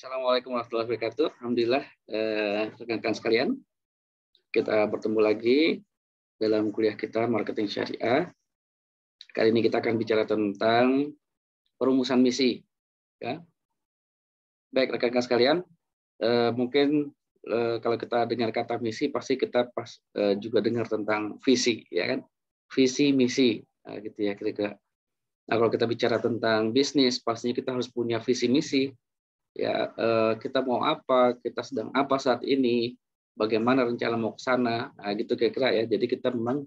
Assalamualaikum warahmatullahi wabarakatuh. Alhamdulillah, rekan eh, rekan-rekan sekalian, kita bertemu lagi dalam kuliah kita Marketing Syariah. Kali ini kita akan bicara tentang perumusan misi. Ya. Baik, rekan-rekan sekalian, eh, mungkin eh, kalau kita dengar kata misi, pasti kita pas, eh, juga dengar tentang visi, ya kan? Visi, misi, nah, gitu ya kira-kira. Nah, kalau kita bicara tentang bisnis, pastinya kita harus punya visi misi ya eh, kita mau apa, kita sedang apa saat ini, bagaimana rencana mau ke sana, nah, gitu kira-kira ya. Jadi kita memang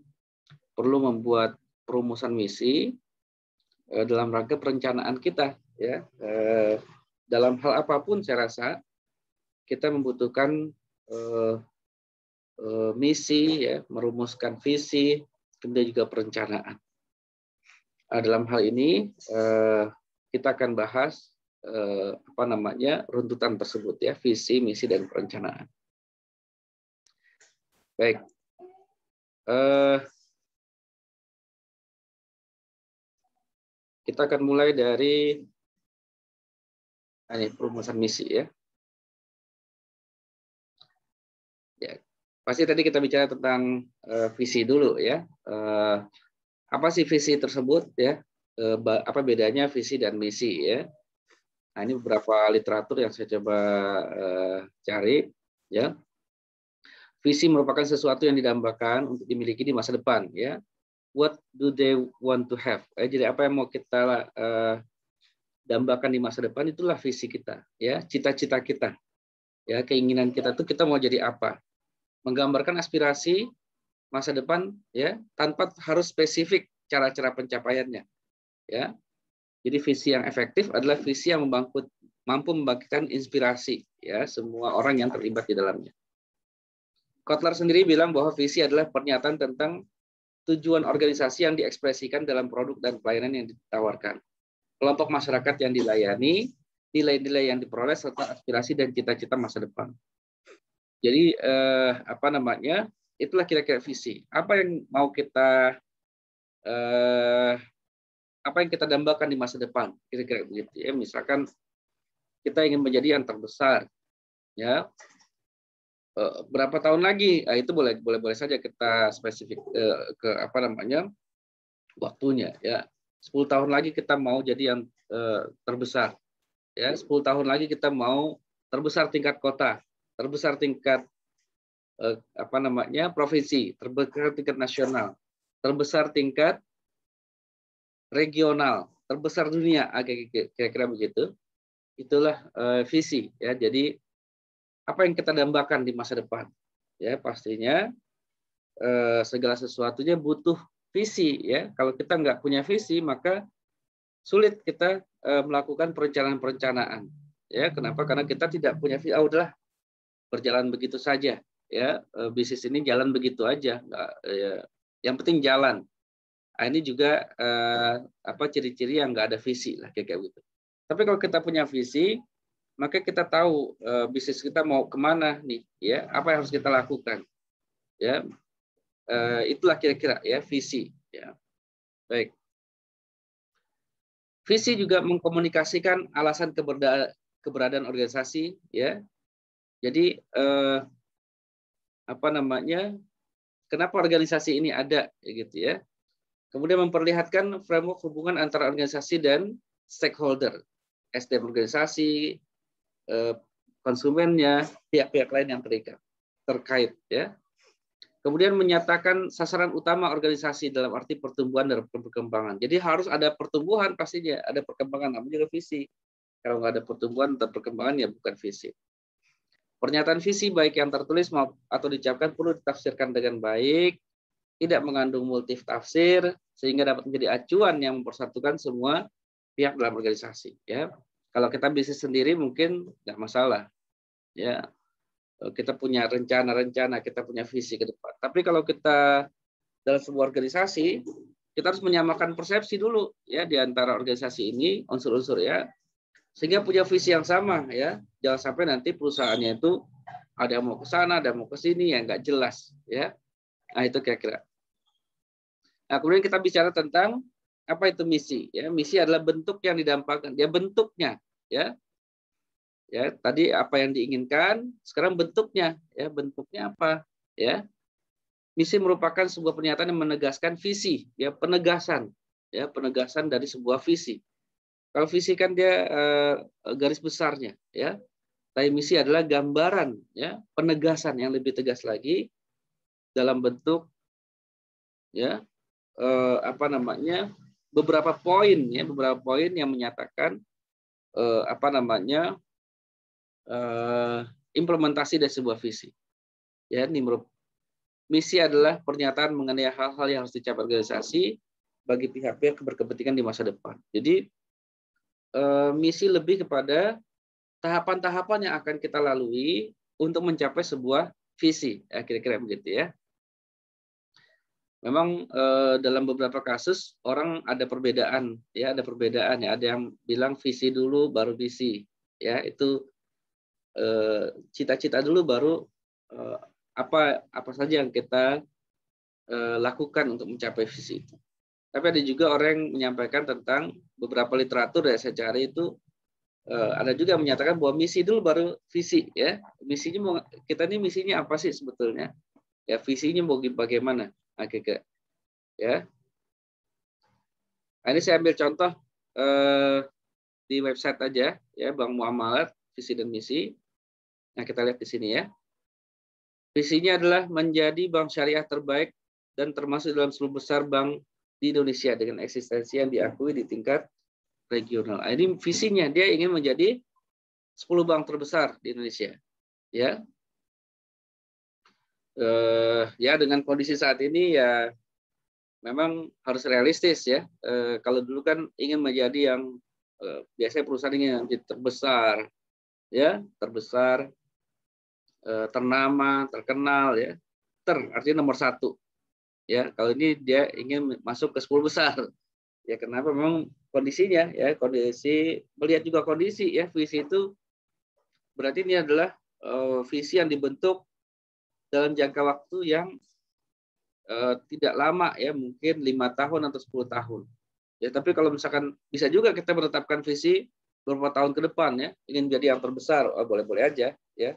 perlu membuat perumusan misi eh, dalam rangka perencanaan kita ya. Eh, dalam hal apapun saya rasa kita membutuhkan misi ya, merumuskan visi, kemudian juga perencanaan. Nah, dalam hal ini kita akan bahas eh, apa namanya runtutan tersebut ya visi misi dan perencanaan baik eh, kita akan mulai dari ah, ini perumusan misi ya ya pasti tadi kita bicara tentang eh, visi dulu ya eh, apa sih visi tersebut ya eh, apa bedanya visi dan misi ya Nah, ini beberapa literatur yang saya coba uh, cari ya. Visi merupakan sesuatu yang didambakan untuk dimiliki di masa depan ya. What do they want to have? Eh, jadi apa yang mau kita uh, dambakan di masa depan itulah visi kita ya, cita-cita kita. Ya, keinginan kita itu kita mau jadi apa? Menggambarkan aspirasi masa depan ya tanpa harus spesifik cara-cara pencapaiannya. Ya, jadi visi yang efektif adalah visi yang membangkut, mampu membagikan inspirasi ya semua orang yang terlibat di dalamnya. Kotler sendiri bilang bahwa visi adalah pernyataan tentang tujuan organisasi yang diekspresikan dalam produk dan pelayanan yang ditawarkan. Kelompok masyarakat yang dilayani, nilai-nilai yang diperoleh serta aspirasi dan cita-cita masa depan. Jadi eh, apa namanya? Itulah kira-kira visi. Apa yang mau kita eh, apa yang kita dambakan di masa depan kira-kira begitu ya misalkan kita ingin menjadi yang terbesar ya eh, berapa tahun lagi nah, itu boleh boleh boleh saja kita spesifik eh, ke apa namanya waktunya ya 10 tahun lagi kita mau jadi yang eh, terbesar ya 10 tahun lagi kita mau terbesar tingkat kota terbesar tingkat eh, apa namanya provinsi terbesar tingkat nasional terbesar tingkat regional terbesar dunia, ah, kira-kira begitu. Itulah uh, visi ya. Jadi apa yang kita dambakan di masa depan? Ya, pastinya uh, segala sesuatunya butuh visi ya. Kalau kita nggak punya visi, maka sulit kita uh, melakukan perencanaan-perencanaan. Ya, kenapa? Karena kita tidak punya visi. oh, udahlah berjalan begitu saja. Ya, uh, bisnis ini jalan begitu aja. Nggak, ya. Yang penting jalan. Nah, ini juga eh, apa ciri-ciri yang nggak ada visi lah kayak gitu. Tapi kalau kita punya visi, maka kita tahu eh, bisnis kita mau kemana nih, ya apa yang harus kita lakukan, ya eh, itulah kira-kira ya visi. Ya. Baik. Visi juga mengkomunikasikan alasan keberda keberadaan organisasi, ya. Jadi eh, apa namanya? Kenapa organisasi ini ada, gitu ya? Kemudian memperlihatkan framework hubungan antara organisasi dan stakeholder, SDM organisasi, eh, konsumennya, pihak-pihak lain yang terikat terkait ya. Kemudian menyatakan sasaran utama organisasi dalam arti pertumbuhan dan perkembangan. Jadi harus ada pertumbuhan pastinya, ada perkembangan namanya juga visi. Kalau nggak ada pertumbuhan dan perkembangan ya bukan visi. Pernyataan visi baik yang tertulis atau diucapkan perlu ditafsirkan dengan baik, tidak mengandung multif tafsir sehingga dapat menjadi acuan yang mempersatukan semua pihak dalam organisasi ya kalau kita bisnis sendiri mungkin nggak masalah ya eh, kita punya rencana-rencana kita punya visi ke depan tapi kalau kita dalam sebuah organisasi kita harus menyamakan persepsi dulu ya di antara organisasi ini unsur-unsur ya sehingga punya visi yang sama ya jangan sampai nanti perusahaannya itu ada yang mau ke sana ada yang mau ke sini yang nggak jelas ya Nah, itu kira-kira. Nah, kemudian kita bicara tentang apa itu misi ya misi adalah bentuk yang didampakkan ya bentuknya ya ya tadi apa yang diinginkan sekarang bentuknya ya bentuknya apa ya misi merupakan sebuah pernyataan yang menegaskan visi ya penegasan ya penegasan dari sebuah visi kalau visi kan dia eh, garis besarnya ya tapi misi adalah gambaran ya penegasan yang lebih tegas lagi dalam bentuk ya eh, apa namanya beberapa poin ya beberapa poin yang menyatakan eh, apa namanya eh, implementasi dari sebuah visi ya Nimrod misi adalah pernyataan mengenai hal-hal yang harus dicapai organisasi bagi pihak-pihak berkepentingan di masa depan jadi eh, misi lebih kepada tahapan-tahapan yang akan kita lalui untuk mencapai sebuah visi ya kira-kira begitu ya memang eh, dalam beberapa kasus orang ada perbedaan ya ada perbedaan ya ada yang bilang visi dulu baru visi ya itu eh, cita-cita dulu baru eh, apa apa saja yang kita lakukan untuk mencapai visi itu tapi ada juga orang yang menyampaikan tentang beberapa literatur yang saya cari itu ada juga yang menyatakan bahwa misi dulu baru visi ya misinya mau kita ini misinya apa sih sebetulnya ya visinya mau bagaimana agregat. Ya. Nah, ini saya ambil contoh eh, di website aja ya Bang Muamalat visi dan misi. Nah, kita lihat di sini ya. Visinya adalah menjadi bank syariah terbaik dan termasuk dalam 10 besar bank di Indonesia dengan eksistensi yang diakui di tingkat regional. Nah, ini visinya dia ingin menjadi 10 bank terbesar di Indonesia. Ya eh, ya dengan kondisi saat ini ya memang harus realistis ya. Eh, kalau dulu kan ingin menjadi yang eh, biasanya perusahaan ingin menjadi terbesar, ya terbesar, eh, ternama, terkenal ya. Ter artinya nomor satu. Ya kalau ini dia ingin masuk ke sepuluh besar. Ya kenapa memang kondisinya ya kondisi melihat juga kondisi ya visi itu berarti ini adalah uh, visi yang dibentuk dalam jangka waktu yang uh, tidak lama ya mungkin lima tahun atau 10 tahun ya tapi kalau misalkan bisa juga kita menetapkan visi beberapa tahun ke depan ya ingin jadi yang terbesar oh, boleh-boleh aja ya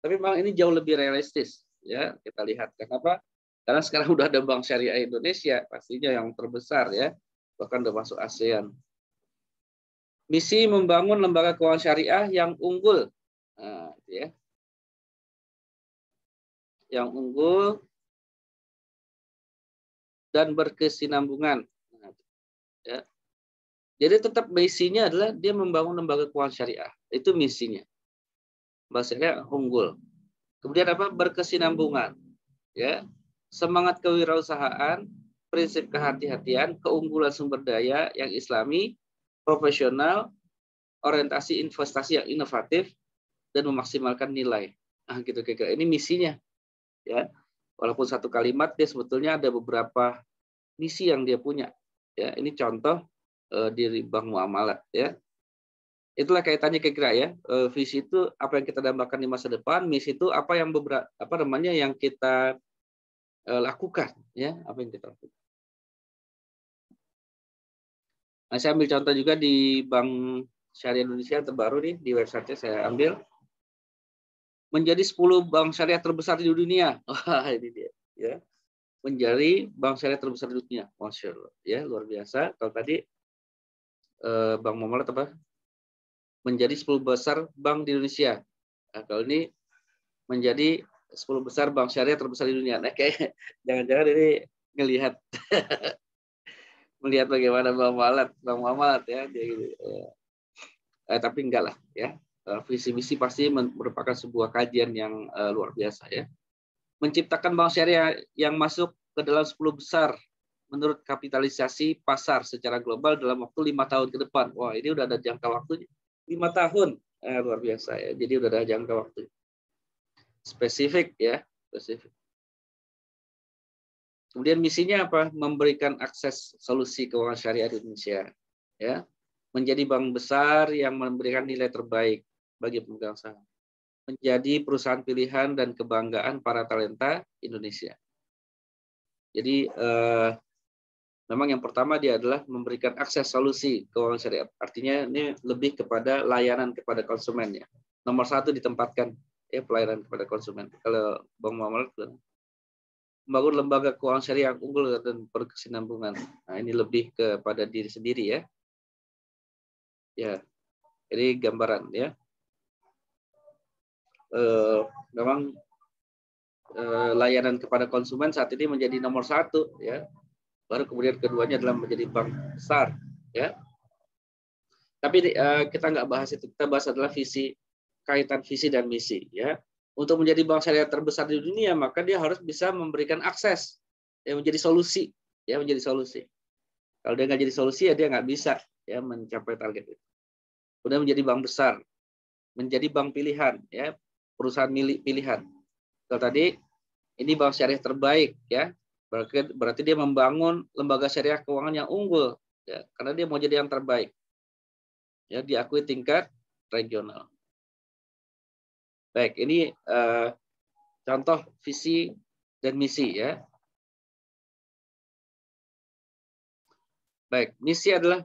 tapi memang ini jauh lebih realistis ya kita lihat kenapa karena sekarang sudah ada bank syariah Indonesia pastinya yang terbesar ya bahkan sudah masuk ASEAN misi membangun lembaga keuangan syariah yang unggul nah, gitu ya yang unggul dan berkesinambungan. Nah, ya. Jadi tetap misinya adalah dia membangun lembaga keuangan syariah. Itu misinya. Bahasanya unggul. Kemudian apa? Berkesinambungan. Ya. Semangat kewirausahaan, prinsip kehati-hatian, keunggulan sumber daya yang islami, profesional, orientasi investasi yang inovatif, dan memaksimalkan nilai. Nah, gitu kira-kira. Ini misinya ya walaupun satu kalimat dia sebetulnya ada beberapa misi yang dia punya ya ini contoh eh, di bank muamalat ya itulah kaitannya kira-kira ya eh, visi itu apa yang kita dambakan di masa depan misi itu apa yang beberapa apa namanya yang kita eh, lakukan ya apa yang kita lakukan nah, saya ambil contoh juga di bank syariah Indonesia terbaru nih di website saya ambil menjadi 10 bank syariah terbesar di dunia. Wah, ini dia, ya. Menjadi bank syariah terbesar di dunia. Masya Allah, ya, luar biasa. Kalau tadi eh, Bang Momolat apa? Menjadi 10 besar bank di Indonesia. Nah, kalau ini menjadi 10 besar bank syariah terbesar di dunia. Nah, kayak jangan-jangan ini ngelihat melihat bagaimana Bang Malat, Bang Malat ya, dia gitu. Ya. Eh, tapi enggak lah, ya. Eh, visi misi pasti merupakan sebuah kajian yang uh, luar biasa ya. Menciptakan bank syariah yang masuk ke dalam 10 besar menurut kapitalisasi pasar secara global dalam waktu lima tahun ke depan. Wah ini udah ada jangka waktunya lima tahun eh, luar biasa ya. Jadi udah ada jangka waktu spesifik ya spesifik. Kemudian misinya apa? Memberikan akses solusi keuangan syariah di Indonesia ya menjadi bank besar yang memberikan nilai terbaik bagi pemegang saham, menjadi perusahaan pilihan dan kebanggaan para talenta Indonesia. Jadi eh, memang yang pertama dia adalah memberikan akses solusi keuangan syariah. Artinya ini lebih kepada layanan kepada konsumennya. Nomor satu ditempatkan ya pelayanan kepada konsumen. Kalau Bang Muhammad membangun lembaga keuangan syariah yang unggul dan berkesinambungan. Nah, ini lebih kepada diri sendiri ya. Ya. ini gambaran ya eh, memang eh, layanan kepada konsumen saat ini menjadi nomor satu ya baru kemudian keduanya adalah menjadi bank besar ya tapi eh, kita nggak bahas itu kita bahas adalah visi kaitan visi dan misi ya untuk menjadi bank syariah terbesar di dunia maka dia harus bisa memberikan akses yang menjadi solusi ya menjadi solusi kalau dia nggak jadi solusi ya dia nggak bisa ya mencapai target itu. Kemudian menjadi bank besar, menjadi bank pilihan ya perusahaan milik pilihan. Kalau tadi ini bank syariah terbaik ya. Berarti, berarti dia membangun lembaga syariah keuangan yang unggul ya, karena dia mau jadi yang terbaik. Ya, diakui tingkat regional. Baik, ini uh, contoh visi dan misi ya. Baik, misi adalah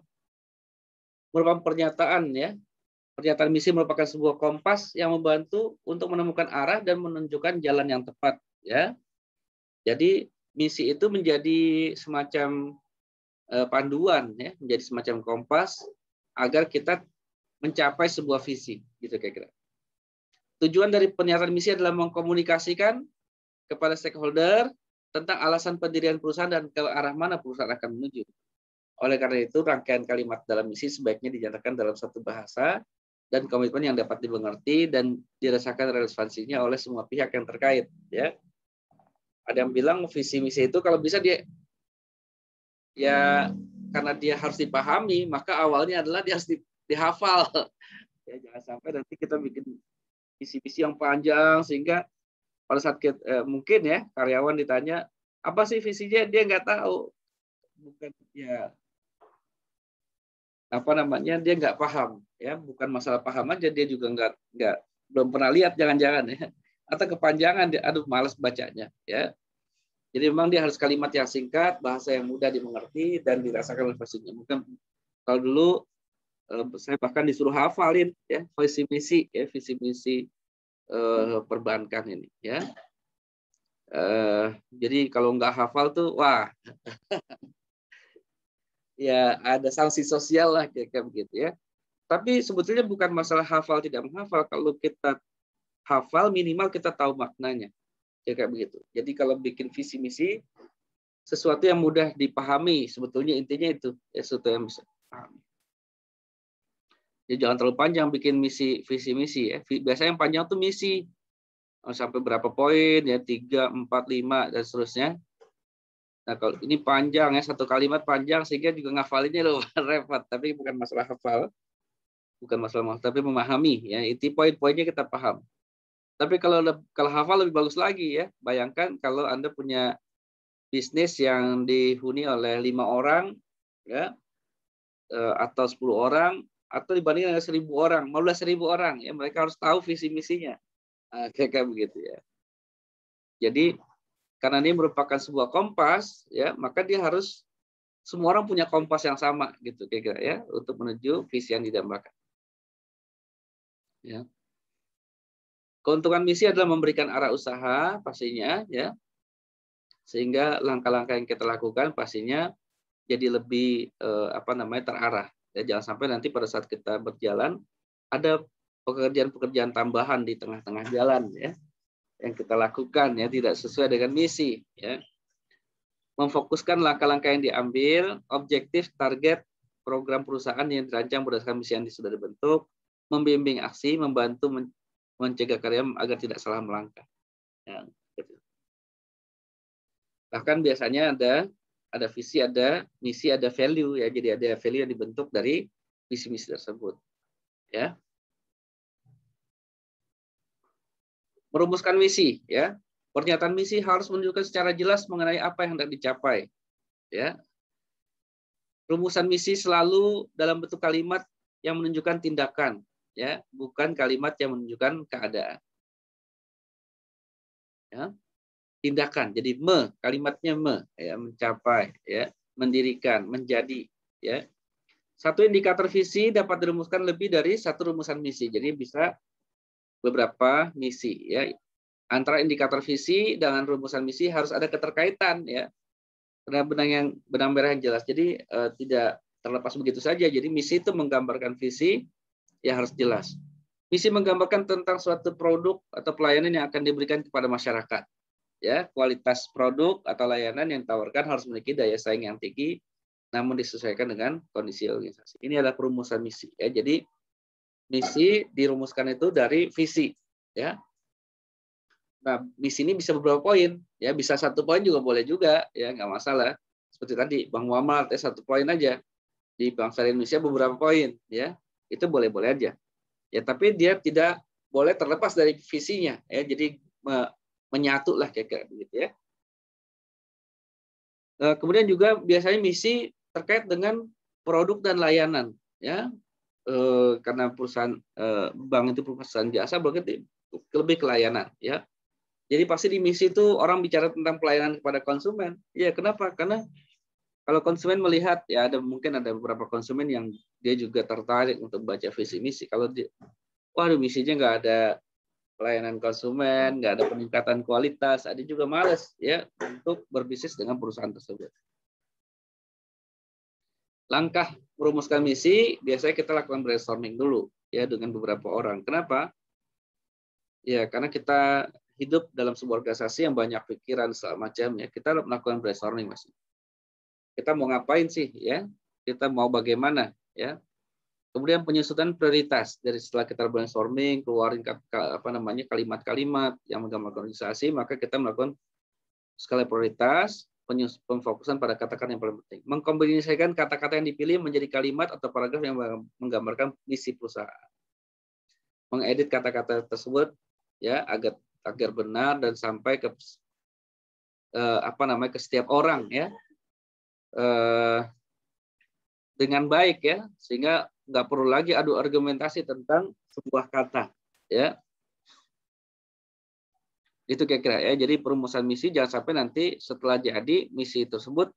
merupakan pernyataan ya Pernyataan misi merupakan sebuah kompas yang membantu untuk menemukan arah dan menunjukkan jalan yang tepat, ya. Jadi misi itu menjadi semacam eh, panduan ya, menjadi semacam kompas agar kita mencapai sebuah visi, gitu kira-kira. Tujuan dari pernyataan misi adalah mengkomunikasikan kepada stakeholder tentang alasan pendirian perusahaan dan ke arah mana perusahaan akan menuju. Oleh karena itu, rangkaian kalimat dalam misi sebaiknya dinyatakan dalam satu bahasa dan komitmen yang dapat dimengerti dan dirasakan relevansinya oleh semua pihak yang terkait ya ada yang bilang visi misi itu kalau bisa dia ya karena dia harus dipahami maka awalnya adalah dia harus di, dihafal ya jangan sampai nanti kita bikin visi misi yang panjang sehingga pada saat eh, mungkin ya karyawan ditanya apa sih visinya dia nggak tahu bukan ya apa namanya dia nggak paham ya bukan masalah paham aja dia juga nggak nggak belum pernah lihat jangan-jangan ya atau kepanjangan dia aduh males bacanya ya jadi memang dia harus kalimat yang singkat bahasa yang mudah dimengerti dan dirasakan oleh pasiennya mungkin kalau dulu eh, saya bahkan disuruh hafalin ya visi misi ya visi misi eh, perbankan ini ya eh, jadi kalau nggak hafal tuh wah ya ada sanksi sosial lah kayak begitu ya. Tapi sebetulnya bukan masalah hafal tidak menghafal. Kalau kita hafal minimal kita tahu maknanya. Ya kayak begitu. Jadi kalau bikin visi misi sesuatu yang mudah dipahami sebetulnya intinya itu ya sesuatu yang bisa dipahami. Jadi ya, jangan terlalu panjang bikin misi visi misi ya. Biasanya yang panjang tuh misi oh, sampai berapa poin ya tiga empat lima dan seterusnya Nah kalau ini panjang ya satu kalimat panjang sehingga juga ngafalinnya lo repot. Tapi bukan masalah hafal, bukan masalah tapi memahami ya. Itu poin-poinnya kita paham. Tapi kalau kalau hafal lebih bagus lagi ya. Bayangkan kalau anda punya bisnis yang dihuni oleh lima orang ya eh, atau 10 orang atau dibandingkan dengan seribu orang, 15.000 seribu orang ya mereka harus tahu visi misinya. Nah, kayak begitu ya. Jadi karena ini merupakan sebuah kompas ya maka dia harus semua orang punya kompas yang sama gitu kira-kira ya untuk menuju visi yang didambakan ya keuntungan misi adalah memberikan arah usaha pastinya ya sehingga langkah-langkah yang kita lakukan pastinya jadi lebih eh, apa namanya terarah ya jangan sampai nanti pada saat kita berjalan ada pekerjaan-pekerjaan tambahan di tengah-tengah jalan ya yang kita lakukan ya tidak sesuai dengan misi ya. Memfokuskan langkah-langkah yang diambil, objektif, target, program perusahaan yang dirancang berdasarkan misi yang sudah dibentuk, membimbing aksi, membantu men mencegah karya agar tidak salah melangkah. Ya, gitu. Bahkan biasanya ada ada visi, ada misi, ada value ya. Jadi ada value yang dibentuk dari misi-misi tersebut. Ya. merumuskan misi ya pernyataan misi harus menunjukkan secara jelas mengenai apa yang hendak dicapai ya rumusan misi selalu dalam bentuk kalimat yang menunjukkan tindakan ya bukan kalimat yang menunjukkan keadaan ya tindakan jadi me kalimatnya me ya mencapai ya mendirikan menjadi ya satu indikator visi dapat dirumuskan lebih dari satu rumusan misi jadi bisa beberapa misi ya. Antara indikator visi dengan rumusan misi harus ada keterkaitan ya. Karena benang yang benang merah yang jelas. Jadi eh, tidak terlepas begitu saja. Jadi misi itu menggambarkan visi ya harus jelas. Misi menggambarkan tentang suatu produk atau pelayanan yang akan diberikan kepada masyarakat. Ya, kualitas produk atau layanan yang ditawarkan harus memiliki daya saing yang tinggi namun disesuaikan dengan kondisi organisasi. Ini adalah perumusan misi ya. Jadi Misi dirumuskan itu dari visi, ya. Nah, misi ini bisa beberapa poin, ya bisa satu poin juga boleh juga, ya nggak masalah. Seperti tadi Bang Muhammad ya satu poin aja di Bangsa Indonesia beberapa poin, ya itu boleh-boleh aja. Ya tapi dia tidak boleh terlepas dari visinya, ya jadi me menyatu lah kayak gitu begitu ya. Eh, kemudian juga biasanya misi terkait dengan produk dan layanan, ya Eh, karena perusahaan eh, bank itu perusahaan jasa berarti lebih kelayanan, ya. Jadi pasti di misi itu orang bicara tentang pelayanan kepada konsumen. Ya kenapa? Karena kalau konsumen melihat ya ada mungkin ada beberapa konsumen yang dia juga tertarik untuk baca visi misi. Kalau dia, waduh misinya nggak ada pelayanan konsumen, nggak ada peningkatan kualitas, ada juga males ya untuk berbisnis dengan perusahaan tersebut langkah merumuskan misi biasanya kita lakukan brainstorming dulu ya dengan beberapa orang. Kenapa? Ya karena kita hidup dalam sebuah organisasi yang banyak pikiran segala macam ya. Kita melakukan brainstorming mas. Kita mau ngapain sih ya? Kita mau bagaimana ya? Kemudian penyusutan prioritas dari setelah kita brainstorming, keluarin apa namanya kalimat-kalimat yang menggambarkan organisasi, maka kita melakukan skala prioritas, pemfokusan pada kata-kata yang paling penting. Mengkombinasikan kata-kata yang dipilih menjadi kalimat atau paragraf yang menggambarkan misi perusahaan. Mengedit kata-kata tersebut ya agar agar benar dan sampai ke eh, apa namanya ke setiap orang ya. Eh, dengan baik ya sehingga nggak perlu lagi adu argumentasi tentang sebuah kata ya itu kira-kira ya. Jadi perumusan misi jangan sampai nanti setelah jadi misi tersebut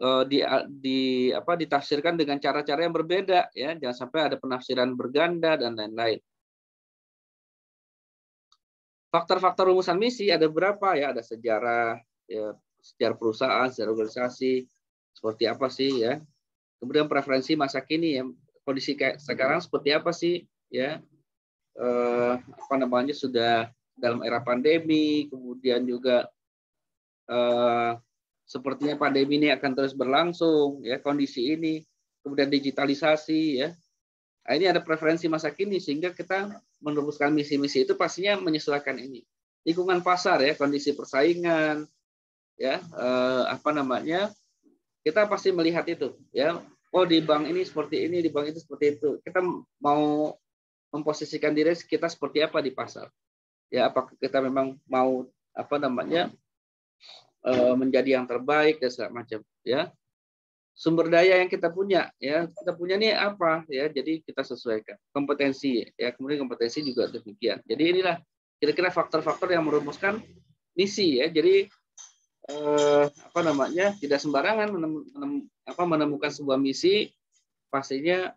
eh, di, di apa ditafsirkan dengan cara-cara yang berbeda ya jangan sampai ada penafsiran berganda dan lain-lain faktor-faktor rumusan misi ada berapa ya ada sejarah ya, sejarah perusahaan sejarah organisasi seperti apa sih ya kemudian preferensi masa kini ya kondisi kayak sekarang seperti apa sih ya eh, apa namanya sudah dalam era pandemi, kemudian juga eh, sepertinya pandemi ini akan terus berlangsung, ya kondisi ini, kemudian digitalisasi, ya. Nah, ini ada preferensi masa kini sehingga kita meneruskan misi-misi itu pastinya menyesuaikan ini lingkungan pasar ya kondisi persaingan ya eh, apa namanya kita pasti melihat itu ya oh di bank ini seperti ini di bank itu seperti itu kita mau memposisikan diri kita seperti apa di pasar ya apakah kita memang mau apa namanya eh, menjadi yang terbaik dan segala macam ya sumber daya yang kita punya ya kita punya ini apa ya jadi kita sesuaikan kompetensi ya kemudian kompetensi juga demikian jadi inilah kira-kira faktor-faktor yang merumuskan misi ya jadi eh, apa namanya tidak sembarangan menem, menem, apa, menemukan sebuah misi pastinya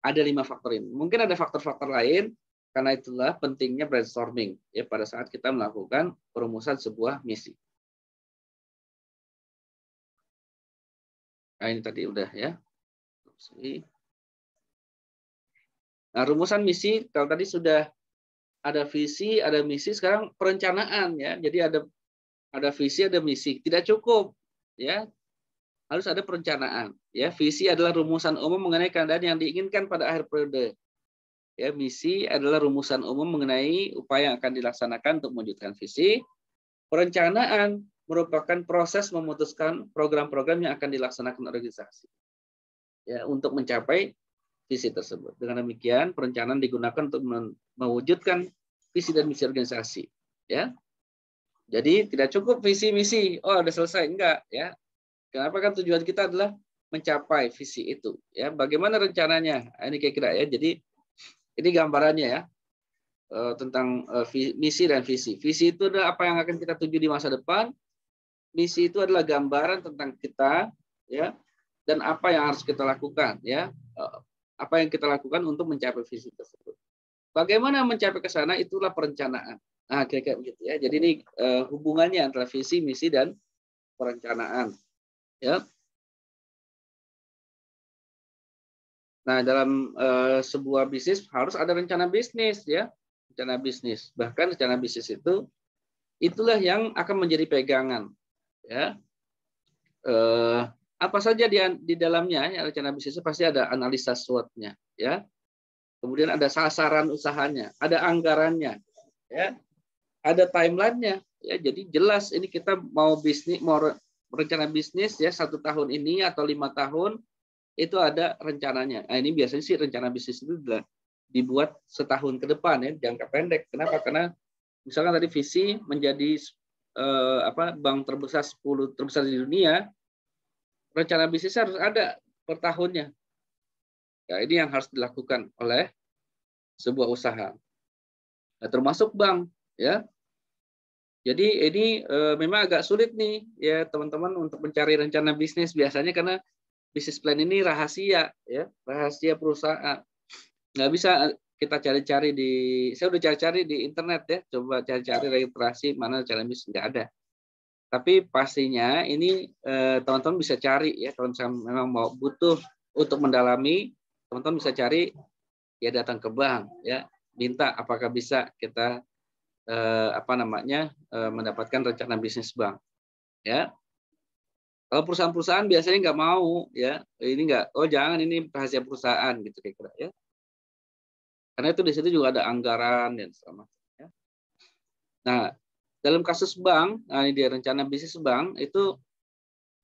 ada lima faktor ini mungkin ada faktor-faktor lain karena itulah pentingnya brainstorming ya pada saat kita melakukan perumusan sebuah misi. Nah, ini tadi udah ya. Nah, rumusan misi kalau tadi sudah ada visi, ada misi, sekarang perencanaan ya. Jadi ada ada visi, ada misi. Tidak cukup ya. Harus ada perencanaan ya. Visi adalah rumusan umum mengenai keadaan yang diinginkan pada akhir periode. Ya, misi adalah rumusan umum mengenai upaya yang akan dilaksanakan untuk mewujudkan visi. Perencanaan merupakan proses memutuskan program-program yang akan dilaksanakan organisasi ya, untuk mencapai visi tersebut. Dengan demikian, perencanaan digunakan untuk mewujudkan visi dan misi organisasi. Ya, jadi tidak cukup visi misi. Oh, sudah selesai enggak ya? Kenapa kan tujuan kita adalah mencapai visi itu ya? Bagaimana rencananya? Nah, ini kira-kira ya. Jadi ini gambarannya ya eh, tentang eh, misi dan visi. Visi itu adalah apa yang akan kita tuju di masa depan. Misi itu adalah gambaran tentang kita, ya, dan apa yang harus kita lakukan, ya, eh, apa yang kita lakukan untuk mencapai visi tersebut. Bagaimana mencapai ke sana itulah perencanaan. Nah, kira-kira begitu ya. Jadi ini hubungannya antara visi, misi dan perencanaan. Ya. Nah, dalam uh, sebuah bisnis harus ada rencana bisnis ya, rencana bisnis. Bahkan rencana bisnis itu itulah yang akan menjadi pegangan ya. Uh, apa saja di, di dalamnya ya, rencana itu pasti ada analisa swot ya. Kemudian ada sasaran usahanya, ada anggarannya ya. Ada timelinenya ya. Jadi jelas ini kita mau bisnis mau rencana bisnis ya satu tahun ini atau lima tahun itu ada rencananya. Nah, ini biasanya sih rencana bisnis itu dibuat setahun ke depan ya, jangka pendek. Kenapa? Karena misalkan tadi visi menjadi eh, apa bank terbesar 10 terbesar di dunia, rencana bisnis harus ada per tahunnya. Ya, ini yang harus dilakukan oleh sebuah usaha. Nah, termasuk bank ya. Jadi ini e, memang agak sulit nih ya teman-teman untuk mencari rencana bisnis biasanya karena bisnis plan ini rahasia ya rahasia perusahaan nggak bisa eh, kita cari-cari di saya udah cari-cari di internet ya coba cari-cari registrasi mana cara bisnis nggak ada tapi pastinya ini teman eh, teman-teman bisa cari ya kalau misalnya memang mau butuh untuk mendalami teman-teman bisa cari ya datang ke bank ya minta apakah bisa kita eh, apa namanya eh, mendapatkan rencana bisnis bank ya kalau perusahaan-perusahaan biasanya nggak mau ya, ini nggak, oh jangan ini rahasia perusahaan gitu kira-kira ya. Karena itu di situ juga ada anggaran dan sama. Ya. Nah, dalam kasus bank, nah ini dia rencana bisnis bank itu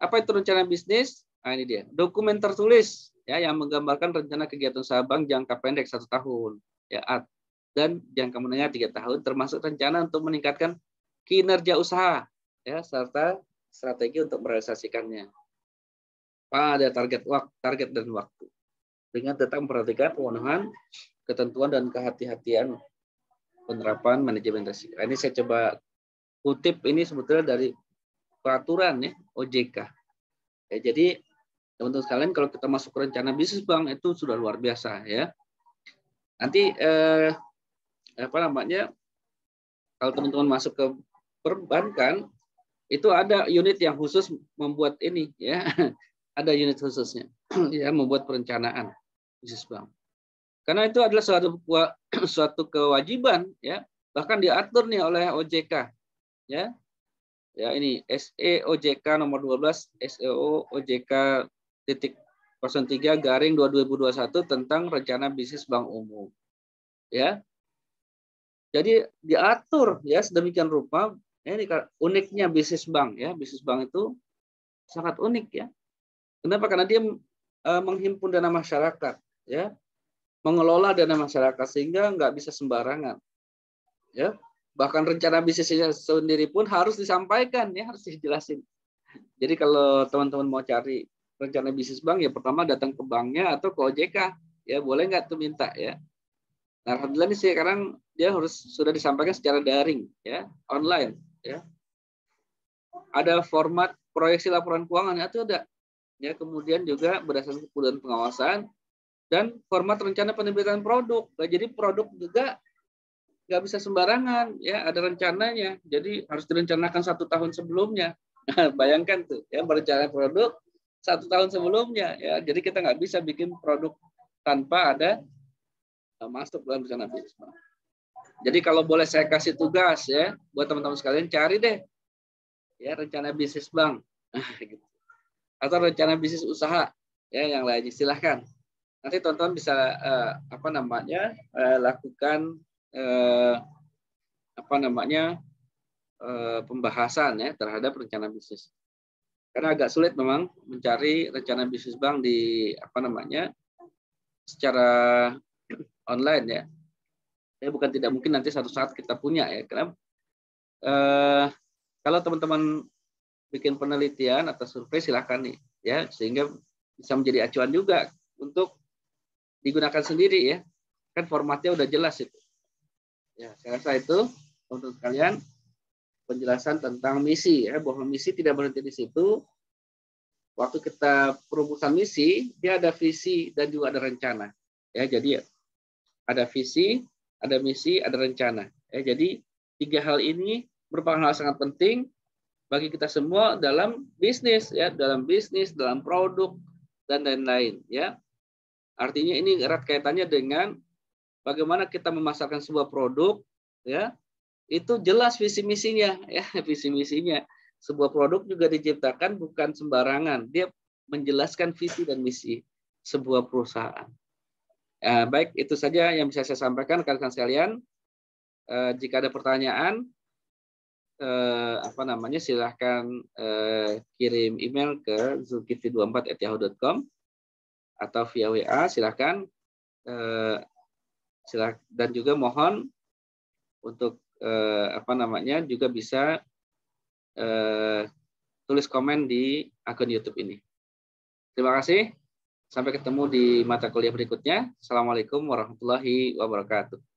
apa itu rencana bisnis? Nah ini dia dokumen tertulis ya yang menggambarkan rencana kegiatan usaha bank jangka pendek satu tahun ya dan jangka menengah tiga tahun termasuk rencana untuk meningkatkan kinerja usaha ya serta strategi untuk merealisasikannya pada target waktu, target dan waktu dengan tetap memperhatikan pemenuhan ketentuan dan kehati-hatian penerapan manajemen risiko. Ini saya coba kutip ini sebetulnya dari peraturan ya OJK. Ya, jadi teman-teman sekalian kalau kita masuk rencana bisnis bank itu sudah luar biasa ya. Nanti eh, apa namanya kalau teman-teman masuk ke perbankan itu ada unit yang khusus membuat ini ya ada unit khususnya ya membuat perencanaan bisnis bank karena itu adalah suatu suatu kewajiban ya bahkan diatur nih oleh OJK ya ya ini SE OJK nomor 12 SEO OJK titik 03 garing 2021 tentang rencana bisnis bank umum ya jadi diatur ya sedemikian rupa Ya, ini uniknya bisnis bank ya, bisnis bank itu sangat unik ya. Kenapa? Karena dia eh, menghimpun dana masyarakat ya, mengelola dana masyarakat sehingga nggak bisa sembarangan. Ya, bahkan rencana bisnisnya sendiri pun harus disampaikan ya, harus dijelasin. Jadi kalau teman-teman mau cari rencana bisnis bank ya pertama datang ke banknya atau ke OJK ya boleh nggak tuh minta ya. Nah, alhamdulillah ini sekarang dia harus sudah disampaikan secara daring ya online ya ada format proyeksi laporan keuangan ya, itu ada ya kemudian juga berdasarkan kebutuhan pengawasan dan format rencana penerbitan produk nah, jadi produk juga nggak bisa sembarangan ya ada rencananya jadi harus direncanakan satu tahun sebelumnya nah, bayangkan tuh ya berencana produk satu tahun sebelumnya ya jadi kita nggak bisa bikin produk tanpa ada eh, masuk dalam rencana bisnis jadi kalau boleh saya kasih tugas ya buat teman-teman sekalian cari deh ya rencana bisnis bank gitu. atau rencana bisnis usaha ya yang lainnya silahkan nanti teman-teman bisa eh, apa namanya eh, lakukan eh, apa namanya eh, pembahasan ya terhadap rencana bisnis karena agak sulit memang mencari rencana bisnis bank di apa namanya secara online ya ya bukan tidak mungkin nanti satu saat kita punya ya karena eh, kalau teman-teman bikin penelitian atau survei silahkan nih ya sehingga bisa menjadi acuan juga untuk digunakan sendiri ya kan formatnya udah jelas itu ya saya rasa itu untuk kalian penjelasan tentang misi ya bahwa misi tidak berhenti di situ waktu kita perumusan misi dia ada visi dan juga ada rencana ya jadi ada visi ada misi, ada rencana. Ya, jadi tiga hal ini merupakan hal sangat penting bagi kita semua dalam bisnis ya, dalam bisnis, dalam produk dan lain-lain ya. Artinya ini erat kaitannya dengan bagaimana kita memasarkan sebuah produk ya. Itu jelas visi misinya ya, visi misinya. Sebuah produk juga diciptakan bukan sembarangan. Dia menjelaskan visi dan misi sebuah perusahaan. Eh, baik, itu saja yang bisa saya sampaikan rekan-rekan sekalian. Eh, jika ada pertanyaan, eh, apa namanya silahkan eh, kirim email ke zulkifli24@yahoo.com atau via WA silahkan eh, silahkan. dan juga mohon untuk eh, apa namanya juga bisa eh, tulis komen di akun YouTube ini. Terima kasih. Sampai ketemu di mata kuliah berikutnya. Assalamualaikum warahmatullahi wabarakatuh.